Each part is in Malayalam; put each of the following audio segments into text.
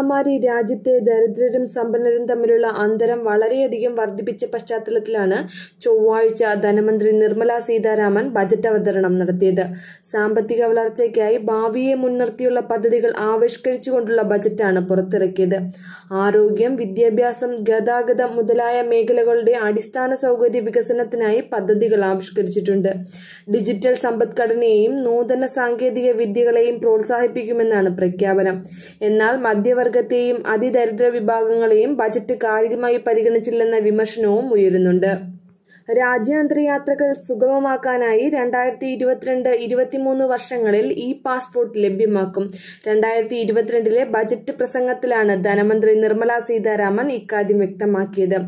മഹാമാരി രാജ്യത്തെ ദരിദ്രരും സമ്പന്നരും തമ്മിലുള്ള അന്തരം വളരെയധികം വർദ്ധിപ്പിച്ച പശ്ചാത്തലത്തിലാണ് ചൊവ്വാഴ്ച ധനമന്ത്രി നിർമ്മല സീതാരാമൻ ബജറ്റ് അവതരണം നടത്തിയത് സാമ്പത്തിക വളർച്ചയ്ക്കായി ഭാവിയെ മുൻനിർത്തിയുള്ള പദ്ധതികൾ ആവിഷ്കരിച്ചുകൊണ്ടുള്ള ബജറ്റാണ് പുറത്തിറക്കിയത് ആരോഗ്യം വിദ്യാഭ്യാസം ഗതാഗതം മുതലായ മേഖലകളുടെ അടിസ്ഥാന സൗകര്യ വികസനത്തിനായി പദ്ധതികൾ ആവിഷ്കരിച്ചിട്ടുണ്ട് ഡിജിറ്റൽ സമ്പദ്ഘടനയെയും നൂതന സാങ്കേതിക വിദ്യകളെയും പ്രോത്സാഹിപ്പിക്കുമെന്നാണ് പ്രഖ്യാപനം എന്നാൽ മധ്യവർഗ വർഗത്തെയും അതിദരിദ്ര വിഭാഗങ്ങളെയും ബജറ്റ് കാര്യമായി പരിഗണിച്ചില്ലെന്ന വിമർശനവും ഉയരുന്നുണ്ട് രാജ്യാന്തര യാത്രകൾ സുഗമമാക്കാനായി രണ്ടായിരത്തി ഇരുപത്തിരണ്ട് ഇരുപത്തിമൂന്ന് വർഷങ്ങളിൽ ഇ പാസ്പോർട്ട് ലഭ്യമാക്കും രണ്ടായിരത്തി ഇരുപത്തിരണ്ടിലെ ബജറ്റ് പ്രസംഗത്തിലാണ് ധനമന്ത്രി നിർമ്മല സീതാരാമൻ ഇക്കാര്യം വ്യക്തമാക്കിയത്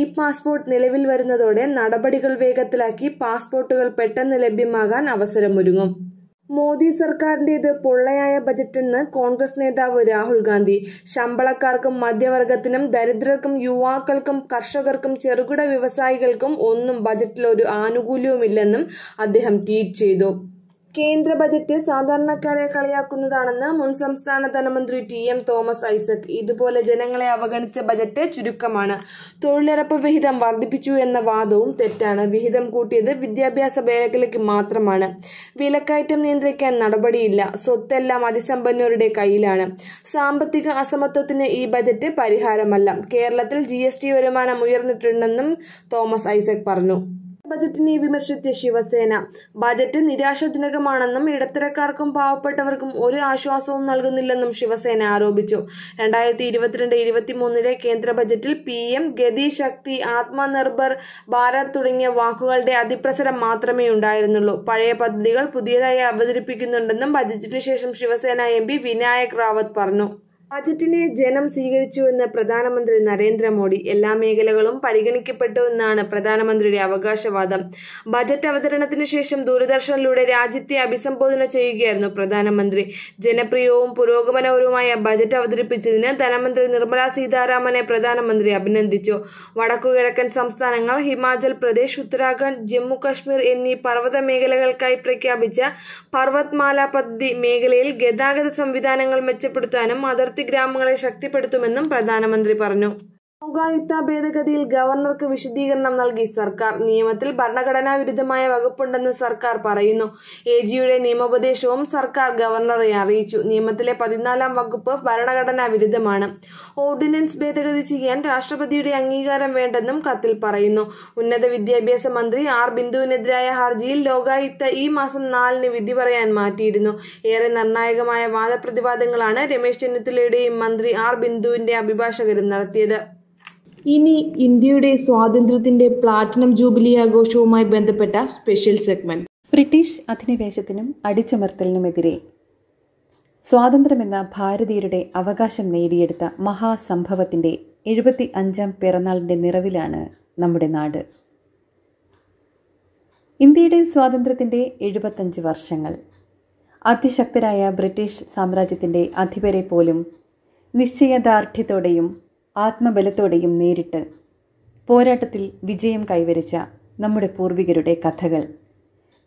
ഇ പാസ്പോർട്ട് നിലവിൽ വരുന്നതോടെ നടപടികൾ വേഗത്തിലാക്കി പാസ്പോർട്ടുകൾ പെട്ടെന്ന് ലഭ്യമാകാൻ അവസരമൊരുങ്ങും മോദി സർക്കാരിന്റേത് പൊള്ളയായ ബജറ്റെന്ന് കോൺഗ്രസ് നേതാവ് രാഹുൽ ഗാന്ധി ശമ്പളക്കാർക്കും മധ്യവർഗത്തിനും ദരിദ്രർക്കും യുവാക്കൾക്കും കർഷകർക്കും ചെറുകിട വ്യവസായികൾക്കും ഒന്നും ബജറ്റിൽ ഒരു ആനുകൂല്യവുമില്ലെന്നും അദ്ദേഹം ട്വീറ്റ് ചെയ്തു കേന്ദ്ര ബജറ്റ് സാധാരണക്കാരെ കളിയാക്കുന്നതാണെന്ന് മുൻ സംസ്ഥാന ധനമന്ത്രി ടി എം തോമസ് ഐസക് ഇതുപോലെ ജനങ്ങളെ അവഗണിച്ച ബജറ്റ് ചുരുക്കമാണ് തൊഴിലുറപ്പ് വിഹിതം വർദ്ധിപ്പിച്ചു എന്ന വാദവും തെറ്റാണ് വിഹിതം കൂട്ടിയത് വിദ്യാഭ്യാസ മേഖലയ്ക്ക് മാത്രമാണ് വിലക്കയറ്റം നിയന്ത്രിക്കാൻ നടപടിയില്ല സ്വത്തെല്ലാം അതിസമ്പന്നരുടെ കയ്യിലാണ് സാമ്പത്തിക അസമത്വത്തിന് ഈ ബജറ്റ് പരിഹാരമല്ല കേരളത്തിൽ ജി വരുമാനം ഉയർന്നിട്ടുണ്ടെന്നും തോമസ് ഐസക് പറഞ്ഞു ബജറ്റിനെ വിമർശിച്ച ശിവസേന ബജറ്റ് നിരാശാജനകമാണെന്നും ഇടത്തരക്കാർക്കും പാവപ്പെട്ടവർക്കും ഒരു ആശ്വാസവും നൽകുന്നില്ലെന്നും ശിവസേന ആരോപിച്ചു രണ്ടായിരത്തി ഇരുപത്തിരണ്ട് ഇരുപത്തിമൂന്നിലെ കേന്ദ്ര ബജറ്റിൽ പി എം ഗതി ശക്തി ആത്മനിർഭർ ഭാരത് തുടങ്ങിയ വാക്കുകളുടെ അതിപ്രസരം മാത്രമേ ഉണ്ടായിരുന്നുള്ളൂ പഴയ പദ്ധതികൾ പുതിയതായി അവതരിപ്പിക്കുന്നുണ്ടെന്നും ബജറ്റിനു ശേഷം ശിവസേന എം പി വിനായക് റാവത്ത് പറഞ്ഞു ബജറ്റിനെ ജനം സ്വീകരിച്ചുവെന്ന് പ്രധാനമന്ത്രി നരേന്ദ്രമോദി എല്ലാ മേഖലകളും പരിഗണിക്കപ്പെട്ടുവെന്നാണ് പ്രധാനമന്ത്രിയുടെ അവകാശവാദം ബജറ്റ് അവതരണത്തിന് ശേഷം ദൂരദർശനിലൂടെ രാജ്യത്തെ അഭിസംബോധന ചെയ്യുകയായിരുന്നു പ്രധാനമന്ത്രി ജനപ്രിയവും പുരോഗമനപരവുമായ ബജറ്റ് അവതരിപ്പിച്ചതിന് ധനമന്ത്രി നിർമ്മല സീതാരാമനെ പ്രധാനമന്ത്രി അഭിനന്ദിച്ചു വടക്കുകിഴക്കൻ സംസ്ഥാനങ്ങൾ ഹിമാചൽ പ്രദേശ് ഉത്തരാഖണ്ഡ് ജമ്മു കശ്മീർ എന്നീ പർവ്വത മേഖലകൾക്കായി പ്രഖ്യാപിച്ച പർവത്മാല പദ്ധതി മേഖലയിൽ ഗതാഗത സംവിധാനങ്ങൾ മെച്ചപ്പെടുത്താനും അതിർത്തി അതിർത്തി ഗ്രാമങ്ങളെ ശക്തിപ്പെടുത്തുമെന്നും പ്രധാനമന്ത്രി പറഞ്ഞു പൗകായുക്ത ഭേദഗതിയിൽ ഗവർണർക്ക് വിശദീകരണം നൽകി സർക്കാർ നിയമത്തിൽ ഭരണഘടനാ വിരുദ്ധമായ വകുപ്പുണ്ടെന്ന് സർക്കാർ പറയുന്നു എ ജിയുടെ നിയമോപദേശവും സർക്കാർ ഗവർണറെ അറിയിച്ചു നിയമത്തിലെ പതിനാലാം വകുപ്പ് ഭരണഘടനാ വിരുദ്ധമാണ് ഓർഡിനൻസ് ഭേദഗതി ചെയ്യാൻ രാഷ്ട്രപതിയുടെ അംഗീകാരം വേണ്ടെന്നും കത്തിൽ പറയുന്നു ഉന്നത വിദ്യാഭ്യാസ മന്ത്രി ആർ ബിന്ദുവിനെതിരായ ഹർജിയിൽ ലോകായുക്ത ഈ മാസം നാലിന് വിധി പറയാൻ മാറ്റിയിരുന്നു ഏറെ നിർണായകമായ വാദപ്രതിവാദങ്ങളാണ് രമേശ് ചെന്നിത്തലയുടെയും മന്ത്രി ആർ ബിന്ദുവിന്റെ അഭിഭാഷകരും നടത്തിയത് ഇനി ഇന്ത്യയുടെ സ്വാതന്ത്ര്യത്തിന്റെ പ്ലാറ്റിനം ജൂബിലി ആഘോഷവുമായി ബന്ധപ്പെട്ട സ്പെഷ്യൽ സെഗ്മെന്റ് ബ്രിട്ടീഷ് അധിനിവേശത്തിനും അടിച്ചമർത്തലിനുമെതിരെ സ്വാതന്ത്ര്യമെന്ന ഭാരതീയരുടെ അവകാശം നേടിയെടുത്ത മഹാസംഭവത്തിൻ്റെ എഴുപത്തി അഞ്ചാം പിറന്നാളിൻ്റെ നിറവിലാണ് നമ്മുടെ നാട് ഇന്ത്യയുടെ സ്വാതന്ത്ര്യത്തിൻ്റെ എഴുപത്തഞ്ച് വർഷങ്ങൾ അതിശക്തരായ ബ്രിട്ടീഷ് സാമ്രാജ്യത്തിൻ്റെ അധിപരെ പോലും നിശ്ചയദാർഢ്യത്തോടെയും ആത്മബലത്തോടെയും നേരിട്ട് പോരാട്ടത്തിൽ വിജയം കൈവരിച്ച നമ്മുടെ പൂർവികരുടെ കഥകൾ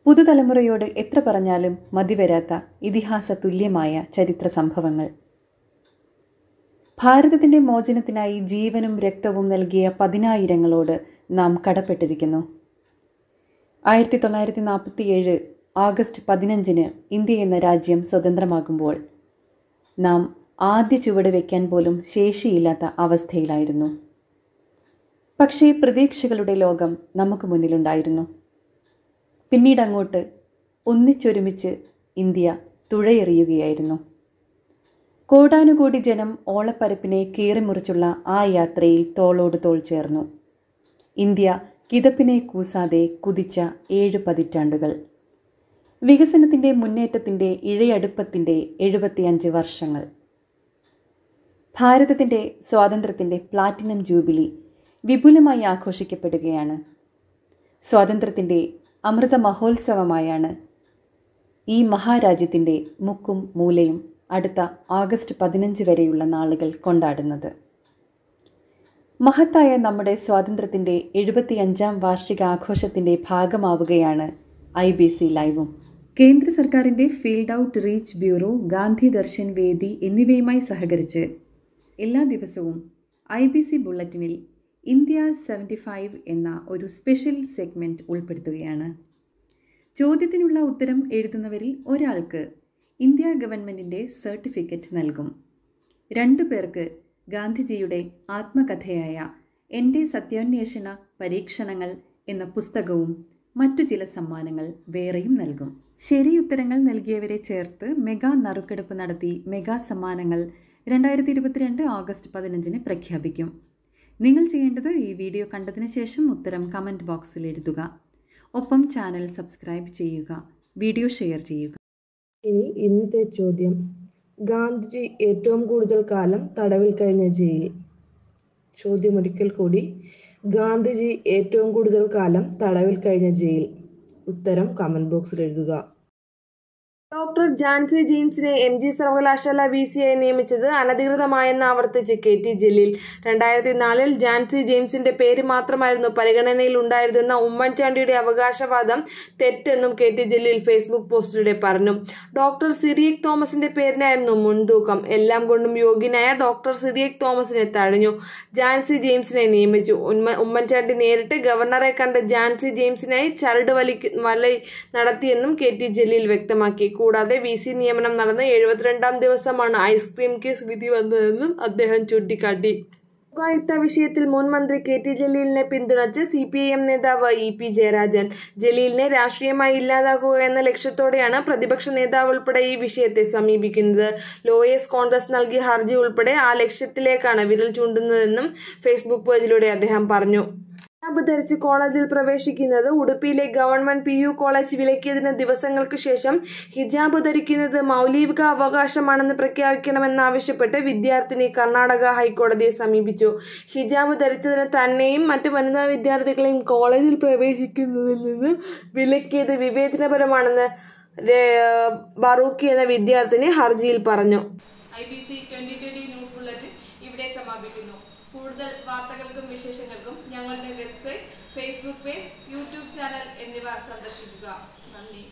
പുതുതലമുറയോട് എത്ര പറഞ്ഞാലും മതിവരാത്ത ഇതിഹാസ തുല്യമായ ചരിത്ര സംഭവങ്ങൾ ഭാരതത്തിൻ്റെ മോചനത്തിനായി ജീവനും രക്തവും നൽകിയ പതിനായിരങ്ങളോട് നാം കടപ്പെട്ടിരിക്കുന്നു ആയിരത്തി തൊള്ളായിരത്തി നാൽപ്പത്തി ഏഴ് ആഗസ്റ്റ് പതിനഞ്ചിന് ഇന്ത്യ എന്ന രാജ്യം സ്വതന്ത്രമാകുമ്പോൾ നാം ആദ്യ ചുവട് വയ്ക്കാൻ പോലും ശേഷിയില്ലാത്ത അവസ്ഥയിലായിരുന്നു പക്ഷേ പ്രതീക്ഷകളുടെ ലോകം നമുക്ക് മുന്നിലുണ്ടായിരുന്നു പിന്നീട് അങ്ങോട്ട് ഒന്നിച്ചൊരുമിച്ച് ഇന്ത്യ തുഴയെറിയുകയായിരുന്നു കോടാനുകോടി ജനം ഓളപ്പരപ്പിനെ കീറിമുറിച്ചുള്ള ആ യാത്രയിൽ തോളോട് തോൾ ചേർന്നു ഇന്ത്യ കിതപ്പിനെ കൂസാതെ കുതിച്ച ഏഴ് പതിറ്റാണ്ടുകൾ വികസനത്തിൻ്റെ മുന്നേറ്റത്തിൻ്റെ ഇഴയടുപ്പത്തിൻ്റെ എഴുപത്തിയഞ്ച് വർഷങ്ങൾ ഭാരതത്തിൻ്റെ സ്വാതന്ത്ര്യത്തിൻ്റെ പ്ലാറ്റിനം ജൂബിലി വിപുലമായി ആഘോഷിക്കപ്പെടുകയാണ് സ്വാതന്ത്ര്യത്തിൻ്റെ അമൃത മഹോത്സവമായാണ് ഈ മഹാരാജ്യത്തിൻ്റെ മുക്കും മൂലയും അടുത്ത ആഗസ്റ്റ് പതിനഞ്ച് വരെയുള്ള നാളുകൾ കൊണ്ടാടുന്നത് മഹത്തായ നമ്മുടെ സ്വാതന്ത്ര്യത്തിൻ്റെ എഴുപത്തിയഞ്ചാം വാർഷിക ആഘോഷത്തിൻ്റെ ഭാഗമാവുകയാണ് ഐ ബി സി ലൈവും കേന്ദ്ര സർക്കാരിൻ്റെ field outreach bureau Gandhi Darshan വേദി എന്നിവയുമായി സഹകരിച്ച് എല്ലാ ദിവസവും ഐ ബി സി ബുള്ളറ്റിനിൽ ഇന്ത്യ സെവൻറ്റി ഫൈവ് എന്ന ഒരു സ്പെഷ്യൽ സെഗ്മെൻറ്റ് ഉൾപ്പെടുത്തുകയാണ് ചോദ്യത്തിനുള്ള ഉത്തരം എഴുതുന്നവരിൽ ഒരാൾക്ക് ഇന്ത്യ ഗവൺമെൻറ്റിൻ്റെ സർട്ടിഫിക്കറ്റ് നൽകും രണ്ടു പേർക്ക് ഗാന്ധിജിയുടെ ആത്മകഥയായ എൻ്റെ സത്യാന്വേഷണ പരീക്ഷണങ്ങൾ എന്ന പുസ്തകവും മറ്റു ചില സമ്മാനങ്ങൾ വേറെയും നൽകും ശരി ഉത്തരങ്ങൾ നൽകിയവരെ ചേർത്ത് മെഗാ നറുക്കെടുപ്പ് നടത്തി മെഗാ സമ്മാനങ്ങൾ രണ്ടായിരത്തി ഇരുപത്തിരണ്ട് ഓഗസ്റ്റ് പതിനഞ്ചിന് പ്രഖ്യാപിക്കും നിങ്ങൾ ചെയ്യേണ്ടത് ഈ വീഡിയോ കണ്ടതിന് ശേഷം ഉത്തരം കമൻറ്റ് ബോക്സിൽ എഴുതുക ഒപ്പം ചാനൽ സബ്സ്ക്രൈബ് ചെയ്യുക വീഡിയോ ഷെയർ ചെയ്യുക ഇനി ഇന്നത്തെ ചോദ്യം ഗാന്ധിജി ഏറ്റവും കൂടുതൽ കാലം തടവിൽ കഴിഞ്ഞ ജയിൽ ചോദ്യം ഒരിക്കൽ കൂടി ഗാന്ധിജി ഏറ്റവും കൂടുതൽ കാലം തടവിൽ കഴിഞ്ഞ ജയിൽ ഉത്തരം കമൻറ്റ് ബോക്സിൽ എഴുതുക ഡോക്ടർ ജാൻസി ജെയിംസിനെ എം ജി സർവകലാശാല വി സി ഐ നിയമിച്ചത് അനധികൃതമായെന്ന് ആവർത്തിച്ച് കെ ടി ജലീൽ രണ്ടായിരത്തി നാലിൽ ജാൻസി ജെയിംസിന്റെ പേര് മാത്രമായിരുന്നു പരിഗണനയിൽ ഉണ്ടായിരുന്ന ഉമ്മൻചാണ്ടിയുടെ അവകാശവാദം തെറ്റെന്നും കെ ടി ജലീൽ ഫേസ്ബുക്ക് പോസ്റ്റിലൂടെ പറഞ്ഞു ഡോക്ടർ സിറിയക് തോമസിന്റെ പേരിനായിരുന്നു മുൻതൂക്കം എല്ലാം കൊണ്ടും യോഗ്യനായ ഡോക്ടർ സിറിയക് തോമസിനെ തഴഞ്ഞു ജാൻസി ജെയിംസിനെ നിയമിച്ചു ഉമ്മൻചാണ്ടി നേരിട്ട് ഗവർണറെ കണ്ട് ജാൻസി ജെയിംസിനായി ചരട് വലി നടത്തിയെന്നും കെ ടി ജലീൽ വ്യക്തമാക്കി കൂടാതെ വി സി നിയമനം നടന്ന എഴുപത്തിരണ്ടാം ദിവസമാണ് ഐസ്ക്രീം കേസ് വിധി വന്നതെന്നും അദ്ദേഹം ചൂണ്ടിക്കാട്ടി ലോകായുക്ത വിഷയത്തിൽ മുൻ മന്ത്രി കെ ടി ജലീലിനെ പിന്തുണച്ച് സി പി ഐ എം നേതാവ് ഇ പി ജയരാജൻ ജലീലിനെ രാഷ്ട്രീയമായി ഇല്ലാതാക്കുക എന്ന ലക്ഷ്യത്തോടെയാണ് പ്രതിപക്ഷ നേതാവ് ഉൾപ്പെടെ ഈ വിഷയത്തെ സമീപിക്കുന്നത് ലോയേഴ്സ് കോൺഗ്രസ് നൽകിയ ഹർജി ഉൾപ്പെടെ ആ ലക്ഷ്യത്തിലേക്കാണ് വിരൽ ചൂണ്ടുന്നതെന്നും ഫേസ്ബുക്ക് പേജിലൂടെ അദ്ദേഹം പറഞ്ഞു ഹിജാബ് ധരിച്ച് കോളേജിൽ പ്രവേശിക്കുന്നത് ഉടുപ്പിയിലെ ഗവൺമെന്റ് പി യു കോളേജ് വിലക്കിയതിന് ദിവസങ്ങൾക്ക് ശേഷം ഹിജാബ് ധരിക്കുന്നത് മൗലിക അവകാശമാണെന്ന് പ്രഖ്യാപിക്കണമെന്നാവശ്യപ്പെട്ട് വിദ്യാർത്ഥിനി കർണാടക ഹൈക്കോടതിയെ സമീപിച്ചു ഹിജാബ് ധരിച്ചതിന് തന്നെയും മറ്റ് വനിതാ വിദ്യാർത്ഥികളെയും കോളേജിൽ പ്രവേശിക്കുന്നതിൽ നിന്ന് വിലക്കിയത് വിവേചനപരമാണെന്ന് ബറൂക്കി എന്ന വിദ്യാർത്ഥിനി ഹർജിയിൽ പറഞ്ഞു I B C twenty news bulletin ഇവിടെ സമാപിക്കുന്നു കൂടുതൽ വാർത്തകൾക്കും വിശേഷങ്ങൾക്കും ഞങ്ങളുടെ website Facebook page YouTube channel എന്നിവ സന്ദർശിക്കുക നന്ദി